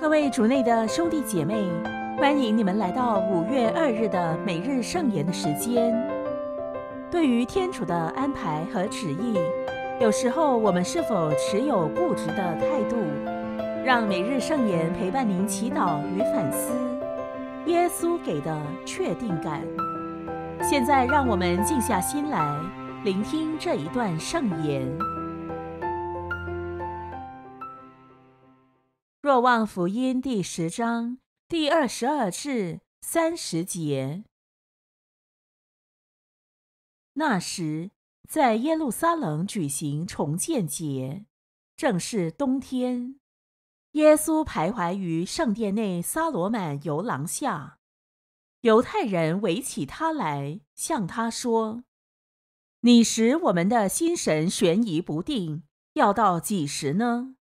各位主内的兄弟姐妹，欢迎你们来到五月二日的每日圣言的时间。对于天主的安排和旨意，有时候我们是否持有固执的态度？让每日圣言陪伴您祈祷与反思，耶稣给的确定感。现在，让我们静下心来，聆听这一段圣言。《若望福音》第十章第二十二至三十节：那时，在耶路撒冷举行重建节，正是冬天。耶稣徘徊于圣殿内撒罗曼游廊下，犹太人围起他来，向他说：“你使我们的心神悬疑不定，要到几时呢？”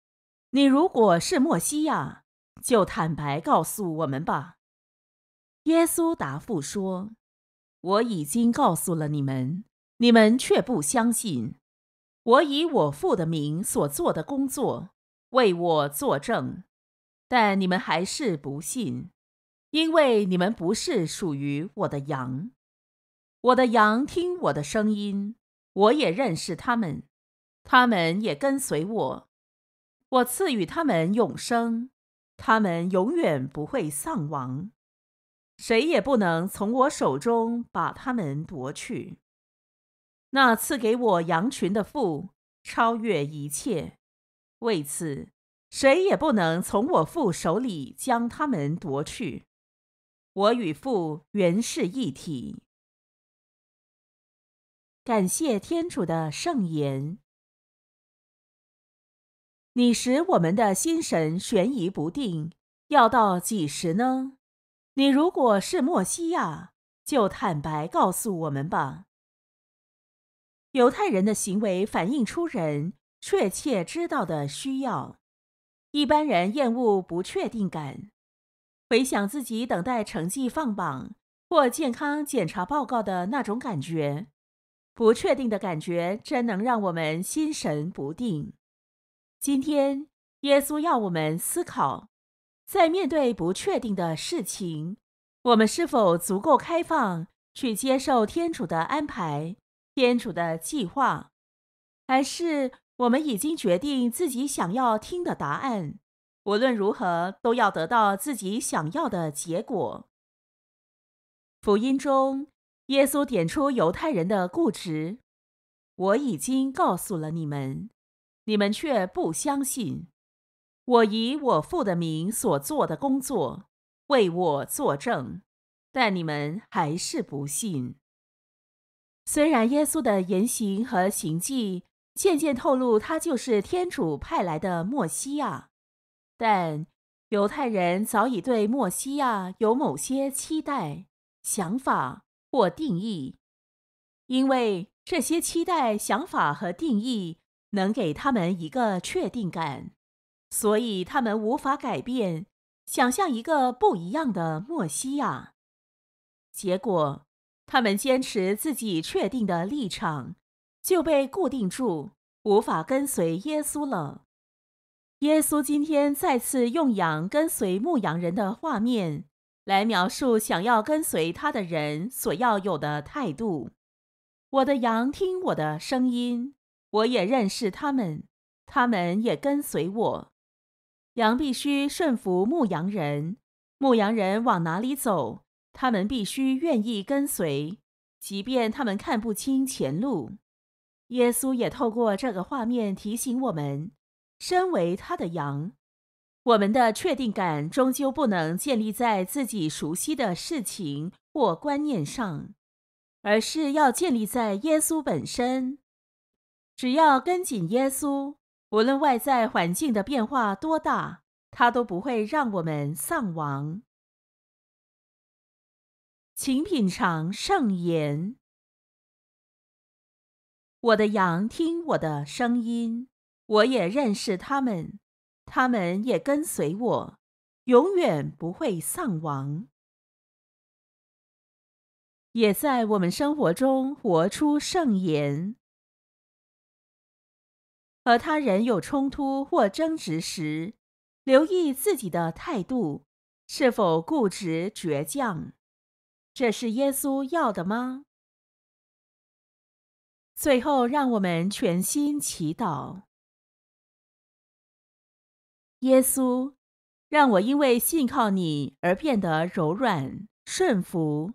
你如果是莫西亚，就坦白告诉我们吧。”耶稣答复说：“我已经告诉了你们，你们却不相信。我以我父的名所做的工作，为我作证，但你们还是不信，因为你们不是属于我的羊。我的羊听我的声音，我也认识他们，他们也跟随我。”我赐予他们永生，他们永远不会丧亡，谁也不能从我手中把他们夺去。那赐给我羊群的父超越一切，为此谁也不能从我父手里将他们夺去。我与父原是一体。感谢天主的圣言。你使我们的心神悬疑不定，要到几时呢？你如果是莫西亚，就坦白告诉我们吧。犹太人的行为反映出人确切知道的需要。一般人厌恶不确定感，回想自己等待成绩放榜或健康检查报告的那种感觉，不确定的感觉真能让我们心神不定。今天，耶稣要我们思考，在面对不确定的事情，我们是否足够开放去接受天主的安排、天主的计划，还是我们已经决定自己想要听的答案，无论如何都要得到自己想要的结果？福音中，耶稣点出犹太人的固执：“我已经告诉了你们。”你们却不相信，我以我父的名所做的工作为我作证，但你们还是不信。虽然耶稣的言行和行迹渐渐透露他就是天主派来的莫西亚，但犹太人早已对莫西亚有某些期待、想法或定义，因为这些期待、想法和定义。能给他们一个确定感，所以他们无法改变，想象一个不一样的莫西亚。结果，他们坚持自己确定的立场，就被固定住，无法跟随耶稣了。耶稣今天再次用羊跟随牧羊人的画面，来描述想要跟随他的人所要有的态度：我的羊听我的声音。我也认识他们，他们也跟随我。羊必须顺服牧羊人，牧羊人往哪里走，他们必须愿意跟随，即便他们看不清前路。耶稣也透过这个画面提醒我们：身为他的羊，我们的确定感终究不能建立在自己熟悉的事情或观念上，而是要建立在耶稣本身。只要跟紧耶稣，无论外在环境的变化多大，他都不会让我们丧亡。请品尝圣言。我的羊听我的声音，我也认识他们，他们也跟随我，永远不会丧亡。也在我们生活中活出圣言。和他人有冲突或争执时，留意自己的态度是否固执倔强，这是耶稣要的吗？最后，让我们全心祈祷：耶稣，让我因为信靠你而变得柔软顺服。